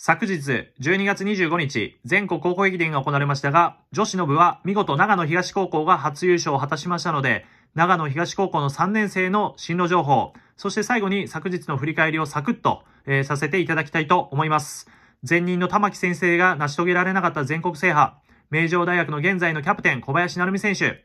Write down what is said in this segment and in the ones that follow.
昨日12月25日、全国高校駅伝が行われましたが、女子の部は見事長野東高校が初優勝を果たしましたので、長野東高校の3年生の進路情報、そして最後に昨日の振り返りをサクッと、えー、させていただきたいと思います。前任の玉木先生が成し遂げられなかった全国制覇、名城大学の現在のキャプテン小林成美選手、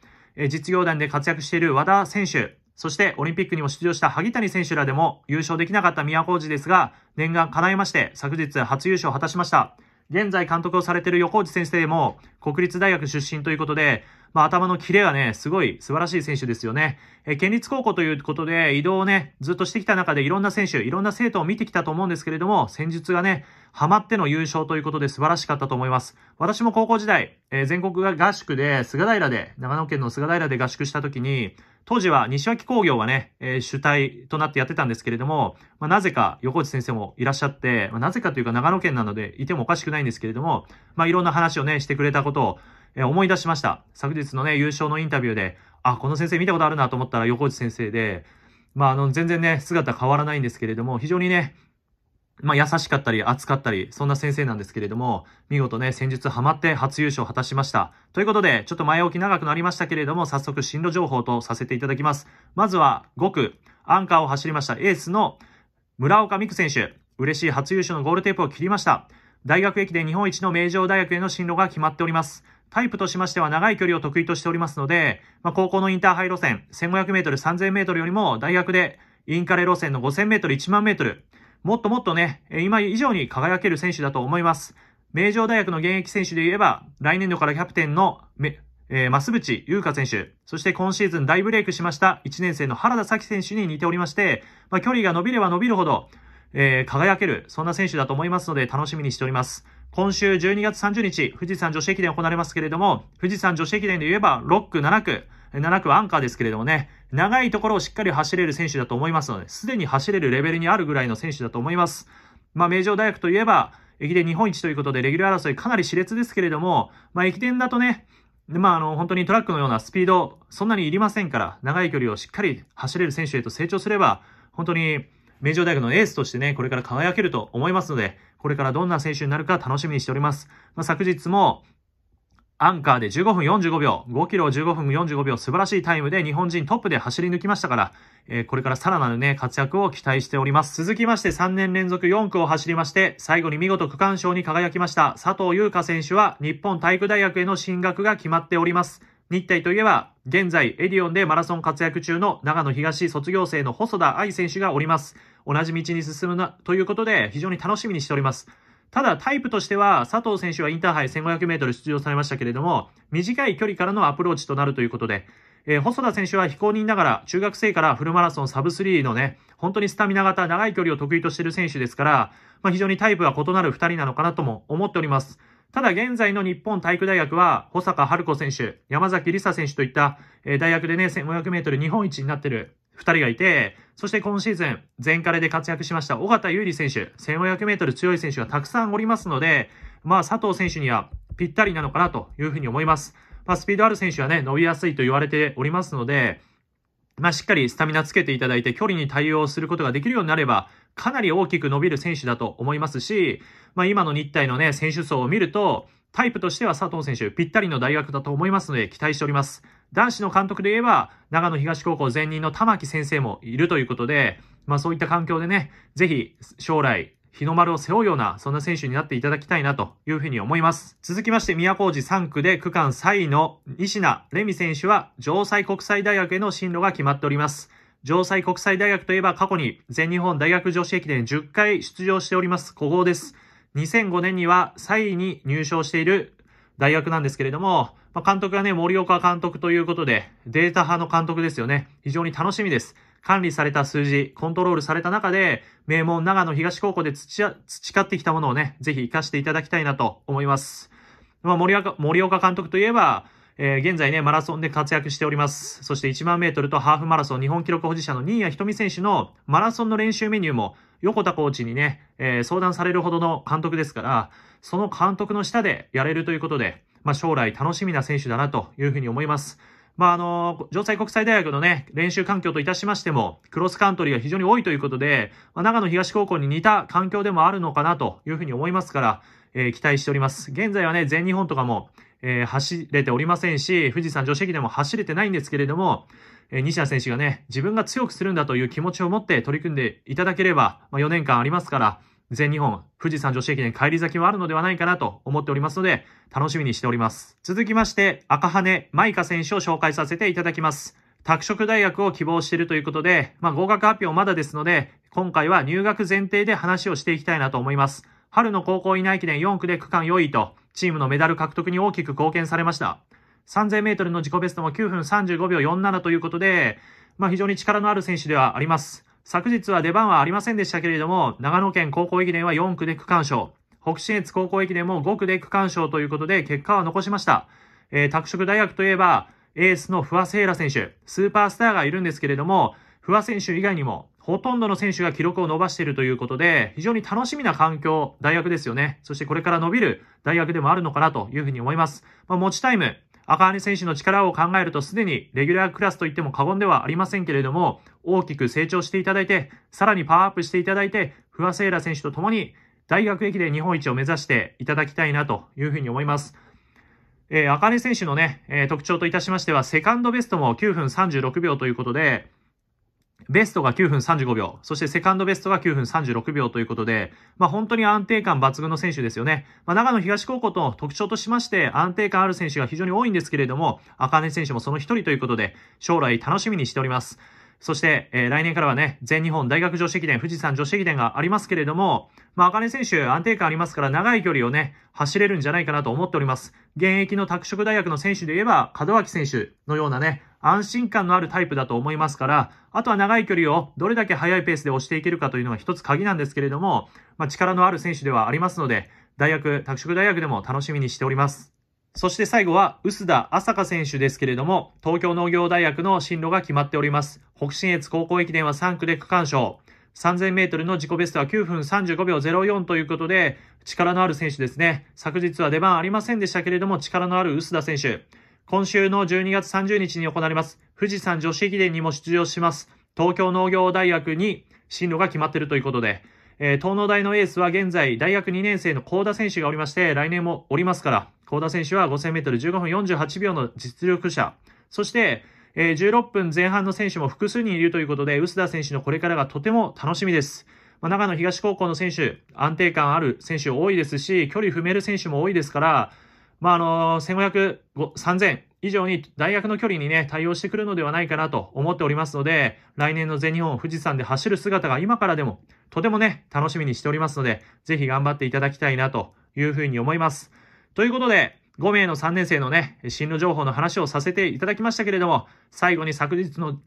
実業団で活躍している和田選手、そしてオリンピックにも出場した萩谷選手らでも優勝できなかった宮小寺ですが、念願叶いまして昨日初優勝を果たしました。現在監督をされている横内先生も国立大学出身ということで、まあ、頭のキレがね、すごい素晴らしい選手ですよね。え県立高校ということで移動をね、ずっとしてきた中でいろんな選手、いろんな生徒を見てきたと思うんですけれども、戦術がね、ハマっての優勝ということで素晴らしかったと思います。私も高校時代、えー、全国合宿で菅平で、長野県の菅平で合宿した時に、当時は西脇工業はね、えー、主体となってやってたんですけれども、まあ、なぜか横内先生もいらっしゃって、まあ、なぜかというか長野県なのでいてもおかしくないんですけれども、まあ、いろんな話をね、してくれたことを、え思い出しました。昨日のね、優勝のインタビューで、あ、この先生見たことあるなと思ったら横内先生で、まあ、あの、全然ね、姿変わらないんですけれども、非常にね、まあ、優しかったり、熱かったり、そんな先生なんですけれども、見事ね、先日ハマって初優勝を果たしました。ということで、ちょっと前置き長くなりましたけれども、早速進路情報とさせていただきます。まずは、5区、アンカーを走りましたエースの村岡美久選手。嬉しい初優勝のゴールテープを切りました。大学駅で日本一の名城大学への進路が決まっております。タイプとしましては長い距離を得意としておりますので、まあ、高校のインターハイ路線、1500メートル、3000メートルよりも大学でインカレ路線の5000メートル、1万メートル、もっともっとね、今以上に輝ける選手だと思います。名城大学の現役選手で言えば、来年度からキャプテンのめ、えー、増渕優香選手、そして今シーズン大ブレイクしました1年生の原田咲選手に似ておりまして、まあ、距離が伸びれば伸びるほど、えー、輝ける、そんな選手だと思いますので楽しみにしております。今週12月30日、富士山女子駅伝行われますけれども、富士山女子駅伝で言えば6区、7区、7区アンカーですけれどもね、長いところをしっかり走れる選手だと思いますので、すでに走れるレベルにあるぐらいの選手だと思います。まあ、名城大学といえば、駅伝日本一ということで、レギュラー争いかなり熾烈ですけれども、まあ、駅伝だとね、まあ、あの、本当にトラックのようなスピード、そんなにいりませんから、長い距離をしっかり走れる選手へと成長すれば、本当に、名城大学のエースとしてね、これから輝けると思いますので、これからどんな選手になるか楽しみにしております。まあ、昨日も、アンカーで15分45秒、5キロ15分45秒、素晴らしいタイムで日本人トップで走り抜きましたから、えー、これからさらなるね、活躍を期待しております。続きまして3年連続4区を走りまして、最後に見事区間賞に輝きました佐藤優香選手は日本体育大学への進学が決まっております。日体といえば、現在エディオンでマラソン活躍中の長野東卒業生の細田愛選手がおります。同じ道に進むな、ということで非常に楽しみにしております。ただタイプとしては佐藤選手はインターハイ 1500m 出場されましたけれども、短い距離からのアプローチとなるということで、えー、細田選手は非公認ながら中学生からフルマラソンサブ3のね、本当にスタミナ型長い距離を得意としている選手ですから、まあ、非常にタイプは異なる2人なのかなとも思っております。ただ現在の日本体育大学は、保坂春子選手、山崎りさ選手といった、え大学でね、1500メートル日本一になってる二人がいて、そして今シーズン、全カレで活躍しました尾形優里選手、1500メートル強い選手がたくさんおりますので、まあ佐藤選手にはぴったりなのかなというふうに思います。まあ、スピードある選手はね、伸びやすいと言われておりますので、まあ、しっかりスタミナつけていただいて、距離に対応することができるようになれば、かなり大きく伸びる選手だと思いますし、まあ、今の日体のね、選手層を見ると、タイプとしては佐藤選手、ぴったりの大学だと思いますので、期待しております。男子の監督で言えば、長野東高校前任の玉木先生もいるということで、まあそういった環境でね、ぜひ将来日の丸を背負うような、そんな選手になっていただきたいなというふうに思います。続きまして、宮古路3区で区間3位の西名レミ選手は、城西国際大学への進路が決まっております。城西国際大学といえば過去に全日本大学女子駅伝10回出場しております。古豪です。2005年には3位に入賞している大学なんですけれども、まあ、監督がね、森岡監督ということで、データ派の監督ですよね。非常に楽しみです。管理された数字、コントロールされた中で、名門長野東高校で培ってきたものをね、ぜひ活かしていただきたいなと思います。まあ、森岡、森岡監督といえば、えー、現在ね、マラソンで活躍しております。そして1万メートルとハーフマラソン日本記録保持者の新谷瞳選手のマラソンの練習メニューも横田コーチにね、えー、相談されるほどの監督ですから、その監督の下でやれるということで、まあ、将来楽しみな選手だなというふうに思います。まあ、あの、城西国際大学のね、練習環境といたしましても、クロスカントリーが非常に多いということで、まあ、長野東高校に似た環境でもあるのかなというふうに思いますから、えー、期待しております。現在はね、全日本とかも、えー、走れておりませんし、富士山女子駅でも走れてないんですけれども、えー、西田選手がね、自分が強くするんだという気持ちを持って取り組んでいただければ、まあ、4年間ありますから、全日本富士山女子駅伝帰り咲きもあるのではないかなと思っておりますので、楽しみにしております。続きまして、赤羽舞香選手を紹介させていただきます。拓殖大学を希望しているということで、まあ、合格発表まだですので、今回は入学前提で話をしていきたいなと思います。春の高校稲内駅伝4区で区間4位と、チームのメダル獲得に大きく貢献されました。3000メートルの自己ベストも9分35秒47ということで、まあ、非常に力のある選手ではあります。昨日は出番はありませんでしたけれども、長野県高校駅伝は4区で区間賞、北信越高校駅伝も5区で区間賞ということで結果は残しました。えー、拓殖大学といえば、エースの不破聖衣選手、スーパースターがいるんですけれども、不破選手以外にも、ほとんどの選手が記録を伸ばしているということで、非常に楽しみな環境、大学ですよね。そしてこれから伸びる大学でもあるのかなというふうに思います。まあ、持ちタイム、赤羽選手の力を考えるとすでにレギュラークラスといっても過言ではありませんけれども、大きく成長していただいて、さらにパワーアップしていただいて、不破聖衣来選手と共に大学駅で日本一を目指していただきたいなというふうに思います。えー、赤根選手のね、えー、特徴といたしましては、セカンドベストも9分36秒ということで、ベストが9分35秒、そしてセカンドベストが9分36秒ということで、まあ、本当に安定感抜群の選手ですよね。まあ、長野東高校と特徴としまして安定感ある選手が非常に多いんですけれども、赤根選手もその一人ということで、将来楽しみにしております。そして、えー、来年からはね、全日本大学女子駅伝、富士山女子駅伝がありますけれども、まあ、茜選手安定感ありますから長い距離をね、走れるんじゃないかなと思っております。現役の拓殖大学の選手で言えば、門脇選手のようなね、安心感のあるタイプだと思いますから、あとは長い距離をどれだけ速いペースで押していけるかというのが一つ鍵なんですけれども、まあ、力のある選手ではありますので、大学、拓殖大学でも楽しみにしております。そして最後は、薄田朝香選手ですけれども、東京農業大学の進路が決まっております。北信越高校駅伝は3区で区間賞。3000メートルの自己ベストは9分35秒04ということで、力のある選手ですね。昨日は出番ありませんでしたけれども、力のある薄田選手。今週の12月30日に行われます、富士山女子駅伝にも出場します。東京農業大学に進路が決まっているということで、えー、東農大のエースは現在、大学2年生の高田選手がおりまして、来年もおりますから、幸田選手は 5000m15 分48秒の実力者。そして、え16分前半の選手も複数人いるということで、臼田選手のこれからがとても楽しみです。まあ、長野東高校の選手、安定感ある選手多いですし、距離踏める選手も多いですから、まあ、あの1500、3000以上に大学の距離にね、対応してくるのではないかなと思っておりますので、来年の全日本富士山で走る姿が今からでも、とてもね、楽しみにしておりますので、ぜひ頑張っていただきたいなというふうに思います。ということで、5名の3年生のね、進路情報の話をさせていただきましたけれども、最後に昨日の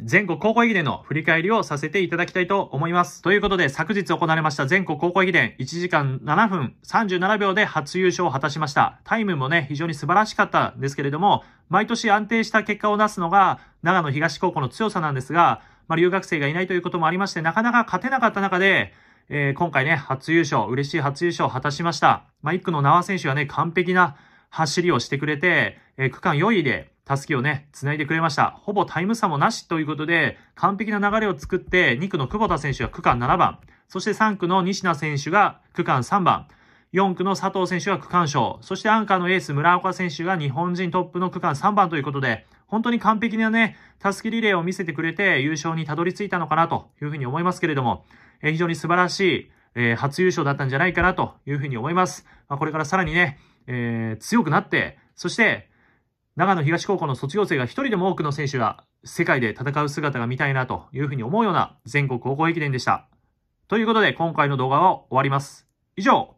全国高校駅伝の振り返りをさせていただきたいと思います。ということで、昨日行われました全国高校駅伝1時間7分37秒で初優勝を果たしました。タイムもね、非常に素晴らしかったんですけれども、毎年安定した結果を出すのが長野東高校の強さなんですが、まあ、留学生がいないということもありまして、なかなか勝てなかった中で、えー、今回ね、初優勝、嬉しい初優勝を果たしました。まあ、1区の縄選手はね、完璧な走りをしてくれて、えー、区間4位で、たすきをね、繋いでくれました。ほぼタイム差もなしということで、完璧な流れを作って、2区の久保田選手が区間7番、そして3区の西名選手が区間3番、4区の佐藤選手が区間賞、そしてアンカーのエース村岡選手が日本人トップの区間3番ということで、本当に完璧なね、タスキリレーを見せてくれて優勝にたどり着いたのかなというふうに思いますけれども、え非常に素晴らしい、え初優勝だったんじゃないかなというふうに思います。まこれからさらにね、え強くなって、そして、長野東高校の卒業生が一人でも多くの選手が世界で戦う姿が見たいなというふうに思うような全国高校駅伝でした。ということで今回の動画は終わります。以上